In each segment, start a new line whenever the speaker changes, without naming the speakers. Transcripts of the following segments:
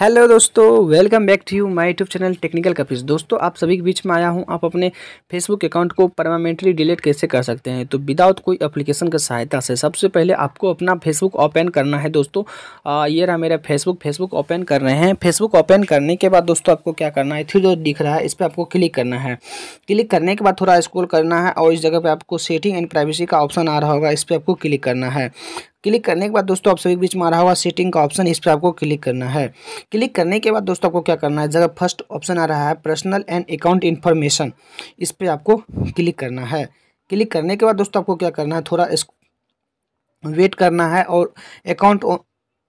hello दोस्तों welcome back to you my YouTube channel technical कपीज दोस्तों आप सभी के बीच में आया हूं आप अपने फेसबुक अकाउंट को परमानेंटली डिलीट कैसे कर सकते हैं तो विदाउट कोई एप्लीकेशन की सहायता से सबसे पहले आपको अपना फेसबुक ओपन करना है दोस्तों आ, ये रहा मेरा फेसबुक फेसबुक ओपन कर रहे हैं फेसबुक ओपन करने के बाद दोस्तों आपको क्या करना है थ्री जो दिख रहा है इस पर आपको क्लिक करना है क्लिक करने के बाद थोड़ा स्क्रोल करना है और इस जगह पर आपको सेटिंग एंड प्राइवेसी का ऑप्शन आ रहा होगा इस पर आपको क्लिक करना है क्लिक करने के बाद दोस्तों आप सभी बीच में आ रहा होगा सेटिंग का ऑप्शन इस पर आपको क्लिक करना है क्लिक करने के बाद दोस्तों आपको क्या करना है जगह फर्स्ट ऑप्शन आ रहा है पर्सनल एंड अकाउंट इन्फॉर्मेशन इस पर आपको क्लिक करना है क्लिक करने के बाद दोस्तों आपको क्या करना है थोड़ा इस वेट करना है और account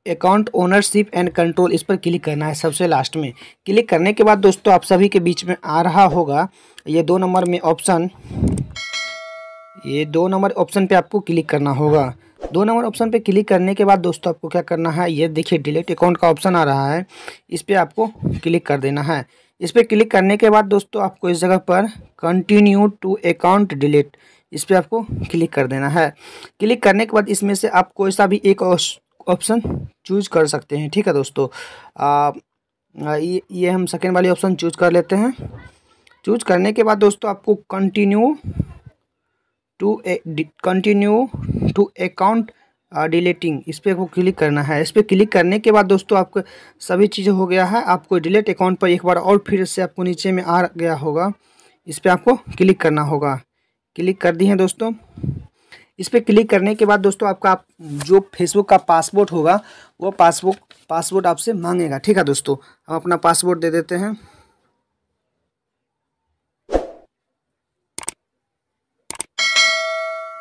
account ownership and control इस पर क्लिक करना है सबसे लास्ट में क्लिक करने के बाद दोस्तों आप सभी के बीच में आ रहा होगा ये दो नंबर में ऑप्शन ये दो नंबर ऑप्शन पे आपको क्लिक करना होगा दो नंबर ऑप्शन पे क्लिक करने के बाद दोस्तों आपको क्या करना है ये देखिए डिलीट अकाउंट का ऑप्शन आ रहा है इस पर आपको क्लिक कर देना है इस पर क्लिक करने के बाद दोस्तों आपको इस जगह पर कंटिन्यू टू अकाउंट डिलीट इस पर आपको क्लिक कर देना है क्लिक करने के बाद इसमें से आप कोई सा भी एक ऑप्शन चूज कर सकते हैं ठीक है दोस्तों आ, ये ये हम सेकेंड वाली ऑप्शन चूज कर लेते हैं चूज करने के बाद दोस्तों आपको continue to continue to account deleting इस पर आपको क्लिक करना है इस पर क्लिक करने के बाद दोस्तों आपको सभी चीज़ हो गया है आपको डिलीट अकाउंट पर एक बार और फिर से आपको नीचे में आ गया होगा इस पर आपको क्लिक करना होगा क्लिक कर दी है दोस्तों इस पर क्लिक करने के बाद दोस्तों आपका आप जो फेसबुक का पासवर्ड होगा वो पासबुक पासवर्ड आपसे मांगेगा ठीक है दोस्तों हम अपना पासवर्ड दे देते हैं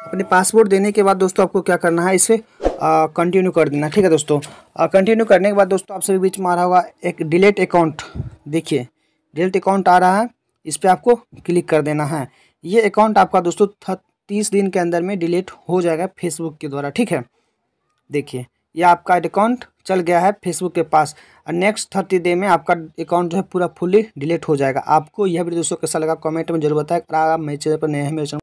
अपने पासपोर्ट देने के बाद दोस्तों आपको क्या करना है इसे कंटिन्यू कर देना ठीक है दोस्तों कंटिन्यू करने के बाद दोस्तों आप सभी बीच में आ रहा होगा एक डिलेट अकाउंट देखिए डिलेट अकाउंट आ रहा है इस पर आपको क्लिक कर देना है ये अकाउंट आपका दोस्तों तीस दिन के अंदर में डिलीट हो जाएगा फेसबुक के द्वारा ठीक है देखिए ये आपका अकाउंट चल गया है फेसबुक के पास और नेक्स्ट थर्टी डे में आपका अकाउंट जो है पूरा फुली डिलीट हो जाएगा आपको यह भी दोस्तों कैसा लगा कमेंट में जरूर बताएं अगर आप मेरे चैनल पर नए हैं मेरे